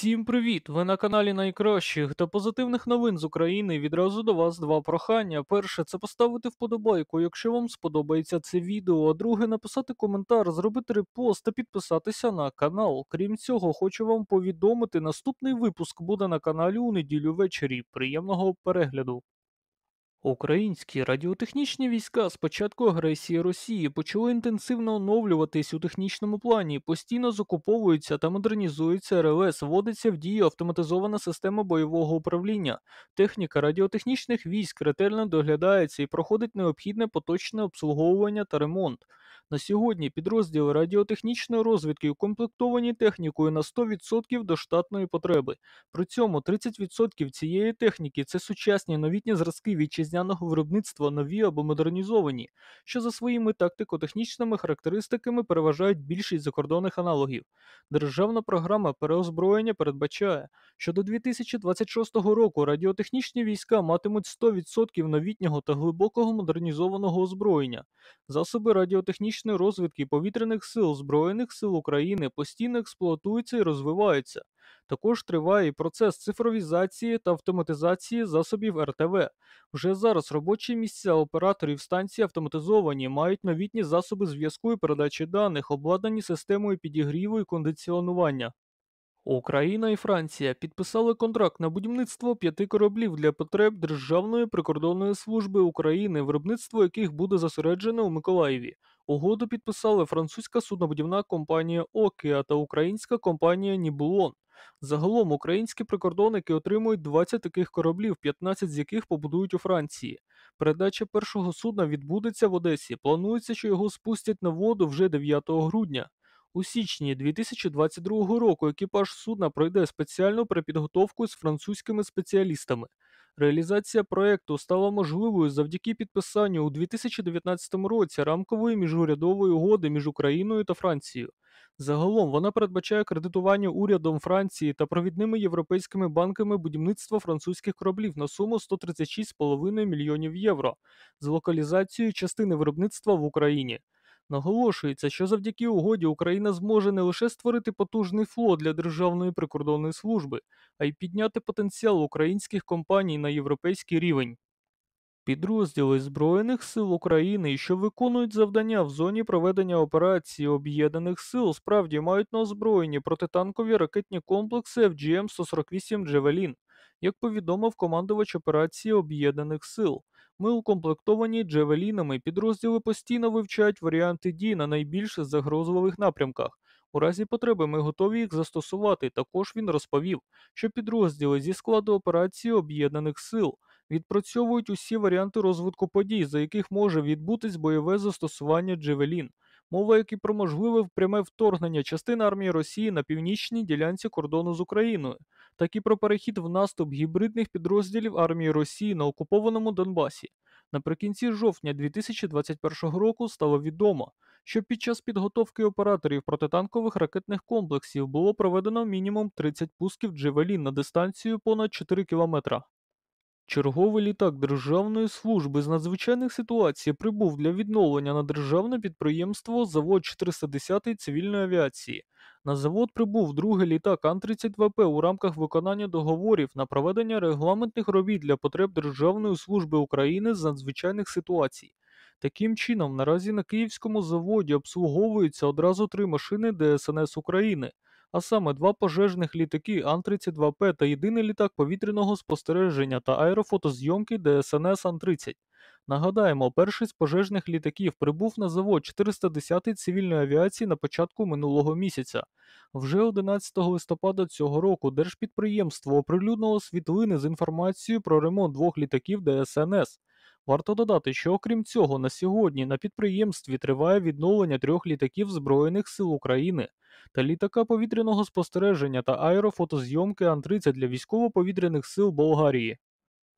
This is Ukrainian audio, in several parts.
Всім привіт! Ви на каналі найкращих та позитивних новин з України. Відразу до вас два прохання. Перше це поставити вподобайку, якщо вам сподобається це відео. А Друге написати коментар, зробити репост та підписатися на канал. Крім цього, хочу вам повідомити, наступний випуск буде на каналі у неділю ввечері. Приємного перегляду! Українські радіотехнічні війська з початку агресії Росії почали інтенсивно оновлюватись у технічному плані, постійно закуповуються та модернізуються РЛС, вводиться в дію автоматизована система бойового управління. Техніка радіотехнічних військ ретельно доглядається і проходить необхідне поточне обслуговування та ремонт. На сьогодні підрозділи радіотехнічної розвідки укомплектовані технікою на 100% до штатної потреби. При цьому 30% цієї техніки це сучасні новітні зразки вітчизняного виробництва нові або модернізовані, що за своїми тактико-технічними характеристиками переважають більшість закордонних аналогів. Державна програма переозброєння передбачає, що до 2026 року радіотехнічні війська матимуть 100% новітнього та глибокого модернізованого озброєння, засоби радіотехнічної стратегічної розвідки повітряних сил Збройних сил України постійно експлуатується і розвивається. Також триває і процес цифровізації та автоматизації засобів РТВ. Вже зараз робочі місця операторів станції автоматизовані, мають новітні засоби зв'язку і передачі даних, обладнані системою підігріву і кондиціонування. Україна і Франція підписали контракт на будівництво п'яти кораблів для потреб Державної прикордонної служби України, виробництво яких буде зосереджене у Миколаєві. Угоду підписали французька суднобудівна компанія Океа та українська компанія Ніблон. Загалом українські прикордонники отримують 20 таких кораблів, 15 з яких побудують у Франції. Передача першого судна відбудеться в Одесі. Планується, що його спустять на воду вже 9 грудня. У січні 2022 року екіпаж судна пройде спеціальну перепідготовку з французькими спеціалістами. Реалізація проекту стала можливою завдяки підписанню у 2019 році рамкової міжурядової угоди між Україною та Францією. Загалом вона передбачає кредитування урядом Франції та провідними європейськими банками будівництва французьких кораблів на суму 136,5 мільйонів євро з локалізацією частини виробництва в Україні. Наголошується, що завдяки угоді Україна зможе не лише створити потужний флот для Державної прикордонної служби, а й підняти потенціал українських компаній на європейський рівень. Підрозділи Збройних сил України, що виконують завдання в зоні проведення операції об'єднаних сил, справді мають на озброєнні протитанкові ракетні комплекси FGM 148 Джевелін, як повідомив командувач операції Об'єднаних Сил, ми укомплектовані джевелінами, підрозділи постійно вивчають варіанти дій на найбільш загрозливих напрямках. У разі потреби ми готові їх застосувати. Також він розповів, що підрозділи зі складу операції Об'єднаних Сил відпрацьовують усі варіанти розвитку подій, за яких може відбутись бойове застосування Джевелін. Мова як і про можливе пряме вторгнення частини армії Росії на північній ділянці кордону з Україною, так і про перехід в наступ гібридних підрозділів армії Росії на окупованому Донбасі. Наприкінці жовтня 2021 року стало відомо, що під час підготовки операторів протитанкових ракетних комплексів було проведено мінімум 30 пусків джевелін на дистанцію понад 4 кілометра. Черговий літак Державної служби з надзвичайних ситуацій прибув для відновлення на державне підприємство завод 410 цивільної авіації. На завод прибув другий літак Ан-32П у рамках виконання договорів на проведення регламентних робіт для потреб Державної служби України з надзвичайних ситуацій. Таким чином, наразі на Київському заводі обслуговуються одразу три машини ДСНС України а саме два пожежних літаки Ан-32П та єдиний літак повітряного спостереження та аерофотозйомки ДСНС Ан-30. Нагадаємо, перший з пожежних літаків прибув на завод 410-й цивільної авіації на початку минулого місяця. Вже 11 листопада цього року держпідприємство оприлюднило світлини з інформацією про ремонт двох літаків ДСНС. Варто додати, що окрім цього, на сьогодні на підприємстві триває відновлення трьох літаків Збройних сил України та літака повітряного спостереження та аерофотозйомки Ан-30 для військово-повітряних сил Болгарії.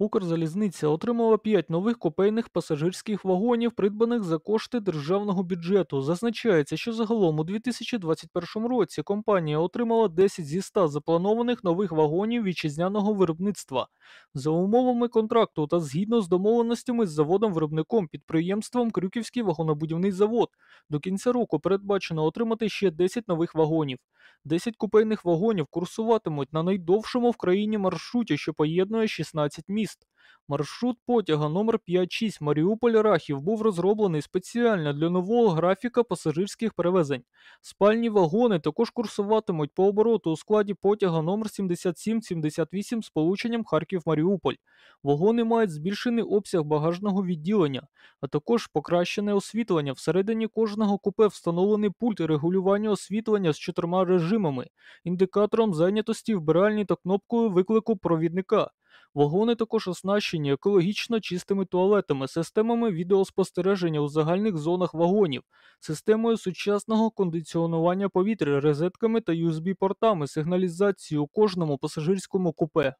Укрзалізниця отримала 5 нових копейних пасажирських вагонів, придбаних за кошти державного бюджету. Зазначається, що загалом у 2021 році компанія отримала 10 зі 100 запланованих нових вагонів вітчизняного виробництва. За умовами контракту та згідно з домовленостями з заводом-виробником підприємством Крюківський вагонобудівний завод до кінця року передбачено отримати ще 10 нових вагонів. Десять купейних вагонів курсуватимуть на найдовшому в країні маршруті, що поєднує 16 міст. Маршрут потяга номер 56 Маріуполь-Рахів був розроблений спеціально для нового графіка пасажирських перевезень. Спальні вагони також курсуватимуть по обороту у складі потяга номер 7778 78 з полученням Харків-Маріуполь. Вагони мають збільшений обсяг багажного відділення, а також покращене освітлення. Всередині кожного купе встановлений пульт регулювання освітлення з чотирма режимами, індикатором зайнятості вбиральні та кнопкою виклику провідника. Вагони також оснащені екологічно чистими туалетами, системами відеоспостереження у загальних зонах вагонів, системою сучасного кондиціонування повітря, розетками та USB-портами, сигналізацією у кожному пасажирському купе.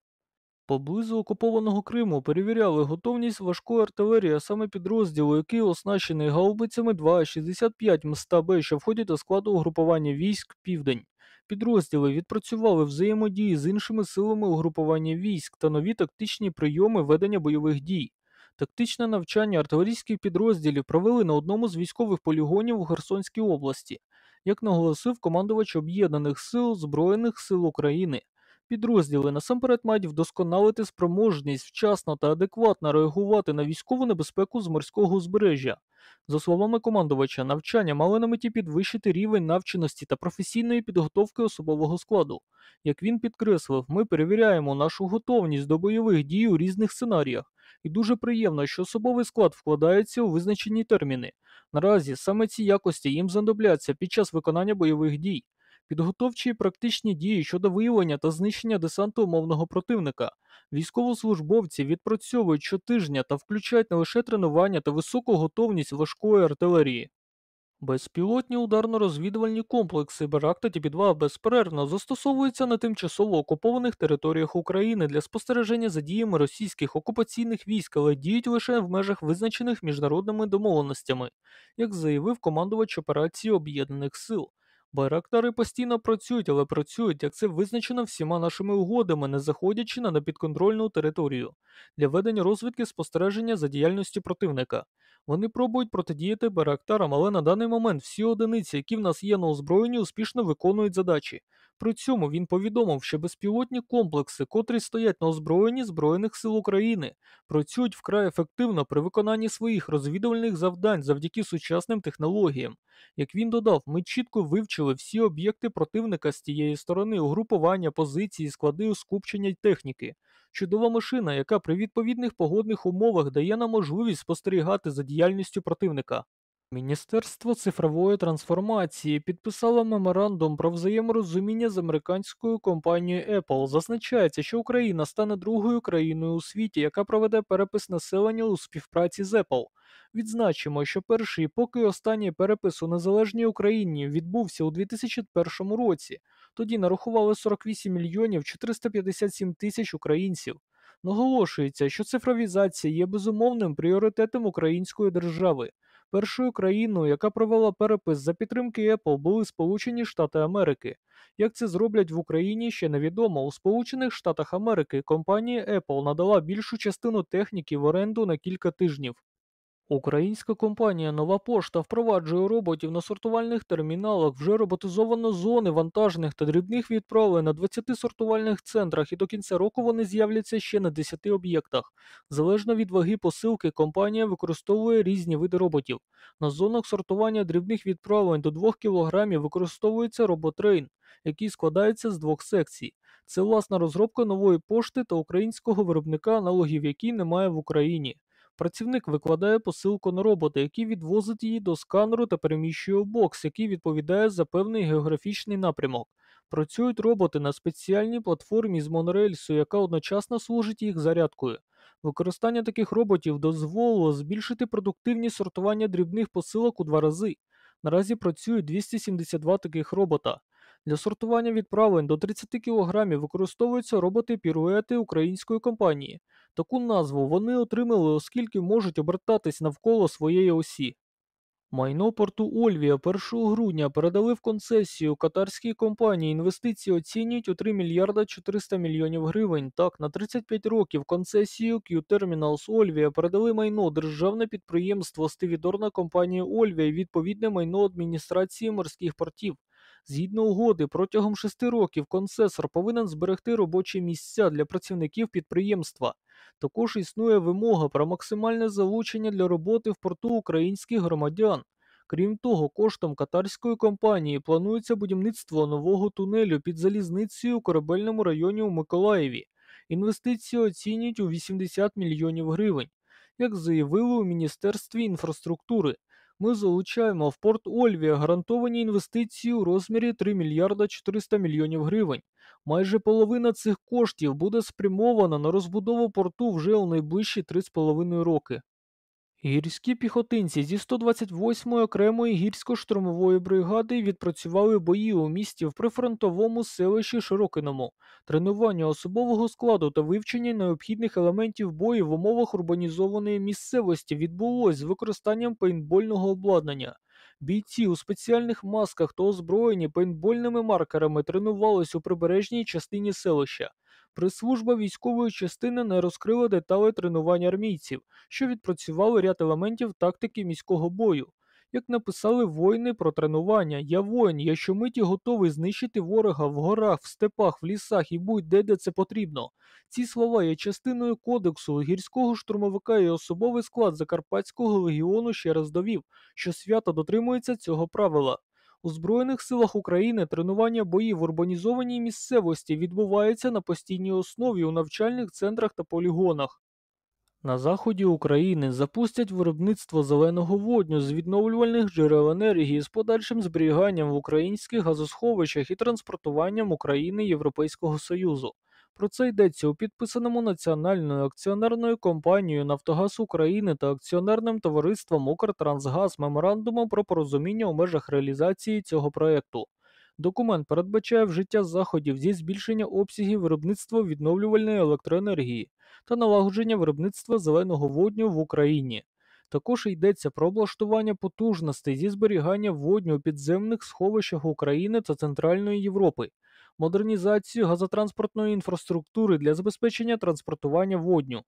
Поблизу окупованого Криму перевіряли готовність важкої артилерії, а саме підрозділу, який оснащений гаубицями 2А65 мста Б, що входять до складу угрупування військ Південь підрозділи відпрацювали взаємодії з іншими силами угрупування військ та нові тактичні прийоми ведення бойових дій. Тактичне навчання артилерійських підрозділів провели на одному з військових полігонів у Херсонській області, як наголосив командувач Об'єднаних сил Збройних сил України Підрозділи насамперед мають вдосконалити спроможність вчасно та адекватно реагувати на військову небезпеку з морського узбережжя. За словами командувача, навчання мали на меті підвищити рівень навченості та професійної підготовки особового складу. Як він підкреслив, ми перевіряємо нашу готовність до бойових дій у різних сценаріях, і дуже приємно, що особовий склад вкладається у визначені терміни. Наразі саме ці якості їм знадобляться під час виконання бойових дій підготовчі і практичні дії щодо виявлення та знищення десанту умовного противника. Військовослужбовці відпрацьовують щотижня та включають не лише тренування та високу готовність важкої артилерії. Безпілотні ударно-розвідувальні комплекси Беракта ті 2 безперервно застосовуються на тимчасово окупованих територіях України для спостереження за діями російських окупаційних військ, але діють лише в межах визначених міжнародними домовленостями, як заявив командувач операції Об'єднаних Сил. Байрактари постійно працюють, але працюють, як це визначено всіма нашими угодами, не заходячи на непідконтрольну територію для ведення розвідки спостереження за діяльністю противника. Вони пробують протидіяти Берактарам, але на даний момент всі одиниці, які в нас є на озброєнні, успішно виконують задачі. При цьому він повідомив, що безпілотні комплекси, котрі стоять на озброєнні Збройних сил України, працюють вкрай ефективно при виконанні своїх розвідувальних завдань завдяки сучасним технологіям. Як він додав, ми чітко вивчили всі об'єкти противника з тієї сторони, угрупування, позиції, склади, скупчення й техніки. Чудова машина, яка при відповідних погодних умовах дає нам можливість спостерігати за діяльністю противника. Міністерство цифрової трансформації підписало меморандум про взаєморозуміння з американською компанією Apple. Зазначається, що Україна стане другою країною у світі, яка проведе перепис населення у співпраці з Apple. Відзначимо, що перший, поки останній перепис у незалежній Україні відбувся у 2001 році. Тоді нарахували 48 мільйонів 457 тисяч українців наголошується, що цифровізація є безумовним пріоритетом української держави. Першою країною, яка провела перепис за підтримки Apple, були Сполучені Штати Америки. Як це зроблять в Україні, ще невідомо. У Сполучених Штатах Америки компанія Apple надала більшу частину техніки в оренду на кілька тижнів. Українська компанія Нова Пошта впроваджує роботів на сортувальних терміналах. Вже роботизовано зони вантажних та дрібних відправлень на 20 сортувальних центрах, і до кінця року вони з'являться ще на 10 об'єктах. Залежно від ваги посилки, компанія використовує різні види роботів. На зонах сортування дрібних відправлень до 2 кг використовується роботрейн, який складається з двох секцій. Це власна розробка нової пошти та українського виробника, аналогів якій немає в Україні. Працівник викладає посилку на робота, який відвозить її до сканеру та переміщує у бокс, який відповідає за певний географічний напрямок. Працюють роботи на спеціальній платформі з монорельсу, яка одночасно служить їх зарядкою. Використання таких роботів дозволило збільшити продуктивність сортування дрібних посилок у два рази. Наразі працюють 272 таких робота. Для сортування відправлень до 30 кг використовуються роботи-піруети української компанії. Таку назву вони отримали, оскільки можуть обертатись навколо своєї осі. Майно порту Ольвія 1 грудня передали в концесію катарській компанії. Інвестиції оцінюють у 3 мільярда 400 мільйонів гривень. Так, на 35 років концесію Q-Terminals Ольвія передали майно державне підприємство Стивідорна компанія Ольвія і відповідне майно адміністрації морських портів. Згідно угоди, протягом шести років концесор повинен зберегти робочі місця для працівників підприємства. Також існує вимога про максимальне залучення для роботи в порту українських громадян. Крім того, коштом катарської компанії планується будівництво нового тунелю під залізницею у корабельному районі у Миколаєві. Інвестиції оцінюють у 80 мільйонів гривень, як заявили у Міністерстві інфраструктури ми залучаємо в порт Ольвія гарантовані інвестиції у розмірі 3 мільярда 400 мільйонів гривень. Майже половина цих коштів буде спрямована на розбудову порту вже у найближчі 3,5 роки. Гірські піхотинці зі 128-ї окремої гірсько-штурмової бригади відпрацювали бої у місті в прифронтовому селищі Широкиному, тренування особового складу та вивчення необхідних елементів бою в умовах урбанізованої місцевості відбулось з використанням пейнтбольного обладнання. Бійці у спеціальних масках та озброєні пейнтбольними маркерами тренувались у прибережній частині селища. Прес-служба військової частини не розкрила детали тренувань армійців, що відпрацювали ряд елементів тактики міського бою. Як написали воїни про тренування, я воїн, я щомиті готовий знищити ворога в горах, в степах, в лісах і будь-де де це потрібно. Ці слова є частиною кодексу гірського штурмовика і особовий склад Закарпатського легіону ще раз довів, що свято дотримується цього правила. У Збройних силах України тренування боїв в урбанізованій місцевості відбувається на постійній основі у навчальних центрах та полігонах. На заході України запустять виробництво зеленого водню з відновлювальних джерел енергії з подальшим зберіганням в українських газосховищах і транспортуванням України Європейського Союзу. Про це йдеться у підписаному національною акціонерною компанією Нафтогаз України та акціонерним товариством Укртрансгаз меморандуму про порозуміння у межах реалізації цього проєкту. Документ передбачає вжиття заходів зі збільшення обсягів виробництва відновлювальної електроенергії та налагодження виробництва зеленого водню в Україні. Також йдеться про облаштування потужностей зі зберігання водню у підземних сховищах України та Центральної Європи, модернізацію газотранспортної інфраструктури для забезпечення транспортування водню.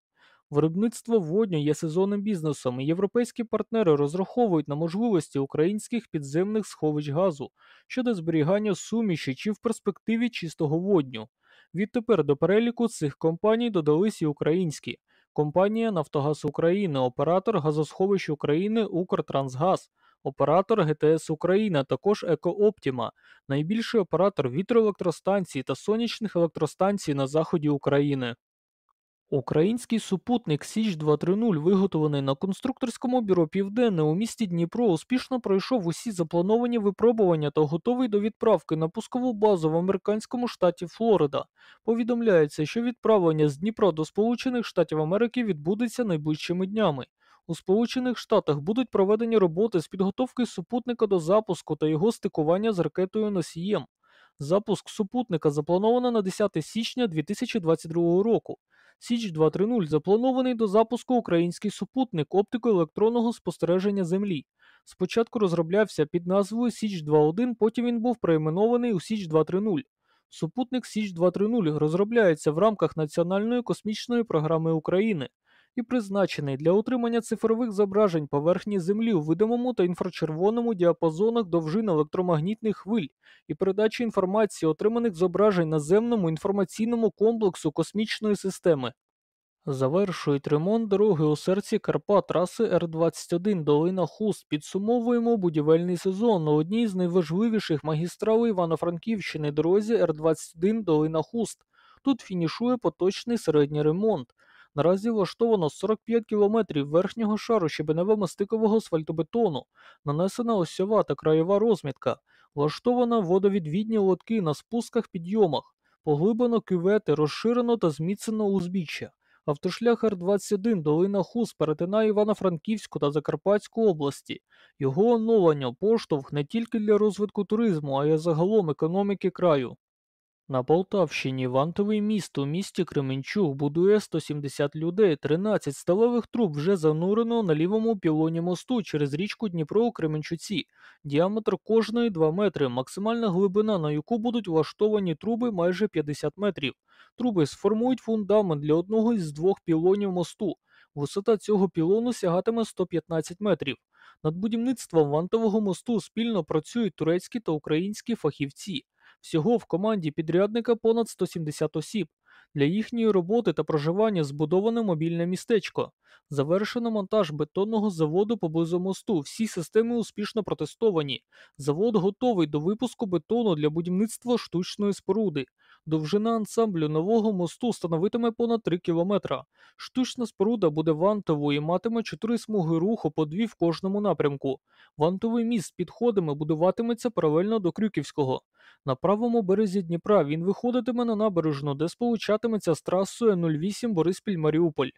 Виробництво водню є сезонним бізнесом, і європейські партнери розраховують на можливості українських підземних сховищ газу щодо зберігання суміші чи в перспективі чистого водню. Відтепер до переліку цих компаній додались і українські. Компанія «Нафтогаз України», оператор газосховищ України «Укртрансгаз», оператор ГТС Україна, також «Екооптіма», найбільший оператор вітроелектростанцій та сонячних електростанцій на заході України. Український супутник Січ 230 виготовлений на конструкторському бюро Південне у місті Дніпро, успішно пройшов усі заплановані випробування та готовий до відправки на пускову базу в американському штаті Флорида. Повідомляється, що відправлення з Дніпра до Сполучених Штатів Америки відбудеться найближчими днями. У Сполучених Штатах будуть проведені роботи з підготовки супутника до запуску та його стикування з ракетою носієм. Запуск супутника заплановано на 10 січня 2022 року. Січ 2.3.0 запланований до запуску український супутник оптико-електронного спостереження Землі. Спочатку розроблявся під назвою Січ 2.1, потім він був перейменований у Січ 2.3.0. Супутник Січ 2.3.0 розробляється в рамках Національної космічної програми України і призначений для отримання цифрових зображень поверхні Землі у видимому та інфрачервоному діапазонах довжин електромагнітних хвиль і передачі інформації, отриманих зображень наземному інформаційному комплексу космічної системи. Завершують ремонт дороги у серці Карпат траси Р-21 Долина Хуст. Підсумовуємо будівельний сезон на одній з найважливіших магістралей Івано-Франківщини дорозі Р-21 Долина Хуст. Тут фінішує поточний середній ремонт. Наразі влаштовано 45 кілометрів верхнього шару щебенево-мастикового асфальтобетону, нанесена осьова та краєва розмітка, влаштовано водовідвідні лотки на спусках підйомах, поглиблено кювети, розширено та зміцнено узбіччя. Автошлях Р-21 долина Хус перетинає Івано-Франківську та Закарпатську області. Його оновлення поштовх не тільки для розвитку туризму, а й загалом економіки краю. На Полтавщині вантовий міст у місті Кременчуг будує 170 людей. 13 сталевих труб вже занурено на лівому пілоні мосту через річку Дніпро у Кременчуці. Діаметр кожної 2 метри, максимальна глибина, на яку будуть влаштовані труби майже 50 метрів. Труби сформують фундамент для одного із двох пілонів мосту. Висота цього пілону сягатиме 115 метрів. Над будівництвом вантового мосту спільно працюють турецькі та українські фахівці. Всього в команді підрядника понад 170 осіб. Для їхньої роботи та проживання збудоване мобільне містечко. Завершено монтаж бетонного заводу поблизу мосту. Всі системи успішно протестовані. Завод готовий до випуску бетону для будівництва штучної споруди. Довжина ансамблю нового мосту становитиме понад 3 кілометра. Штучна споруда буде вантовою і матиме чотири смуги руху по дві в кожному напрямку. Вантовий міст з підходами будуватиметься паралельно до Крюківського. На правому березі Дніпра він виходитиме на набережну, де сполучатиметься з трасою 08 Бориспіль-Маріуполь.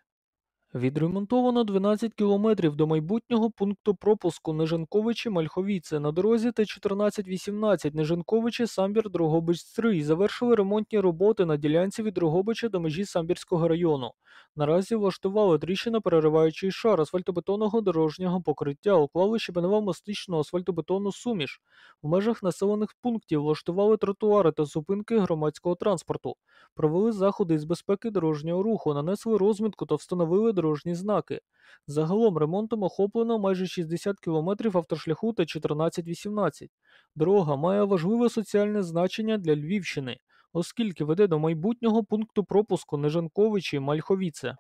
Відремонтовано 12 кілометрів до майбутнього пункту пропуску Нежанковичі Мальховіце на дорозі т 1418 18 Нежанковичі Самбір Дрогобич 3 завершили ремонтні роботи на ділянці від Дрогобича до межі Самбірського району. Наразі влаштували тріщина, перериваючий шар асфальтобетонного дорожнього покриття, уклали щебенова мастичну асфальтобетонну суміш. В межах населених пунктів влаштували тротуари та зупинки громадського транспорту, провели заходи із безпеки дорожнього руху, нанесли розмітку та встановили дорожні знаки. Загалом ремонтом охоплено майже 60 км автошляху та 14-18. Дорога має важливе соціальне значення для Львівщини, оскільки веде до майбутнього пункту пропуску Нежанковичі Мальховіце.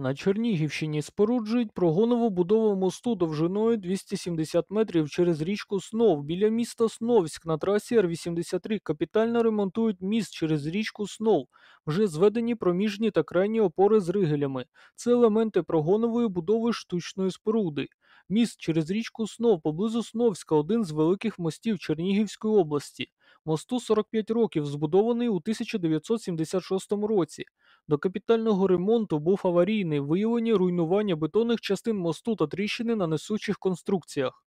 На Чернігівщині споруджують прогонову будову мосту довжиною 270 метрів через річку Снов. Біля міста Сновськ на трасі Р-83 капітально ремонтують міст через річку Снов. Вже зведені проміжні та крайні опори з ригелями. Це елементи прогонової будови штучної споруди. Міст через річку Снов поблизу Сновська один з великих мостів Чернігівської області. Мосту 45 років, збудований у 1976 році. До капітального ремонту був аварійний, виявлені руйнування бетонних частин мосту та тріщини на несучих конструкціях.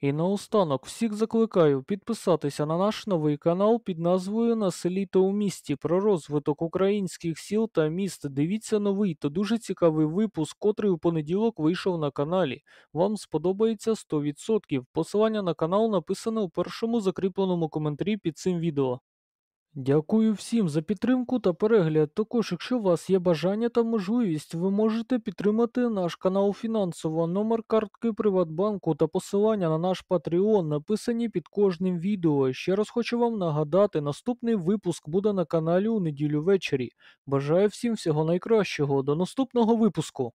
І наостанок всіх закликаю підписатися на наш новий канал під назвою На селі та у місті про розвиток українських сіл та міст. Дивіться новий та дуже цікавий випуск, котрий у понеділок вийшов на каналі. Вам сподобається 100%. Посилання на канал написане у першому закріпленому коментарі під цим відео. Дякую всім за підтримку та перегляд. Також, якщо у вас є бажання та можливість, ви можете підтримати наш канал фінансово, номер картки Приватбанку та посилання на наш Patreon написані під кожним відео. Ще раз хочу вам нагадати, наступний випуск буде на каналі у неділю ввечері. Бажаю всім всього найкращого. До наступного випуску!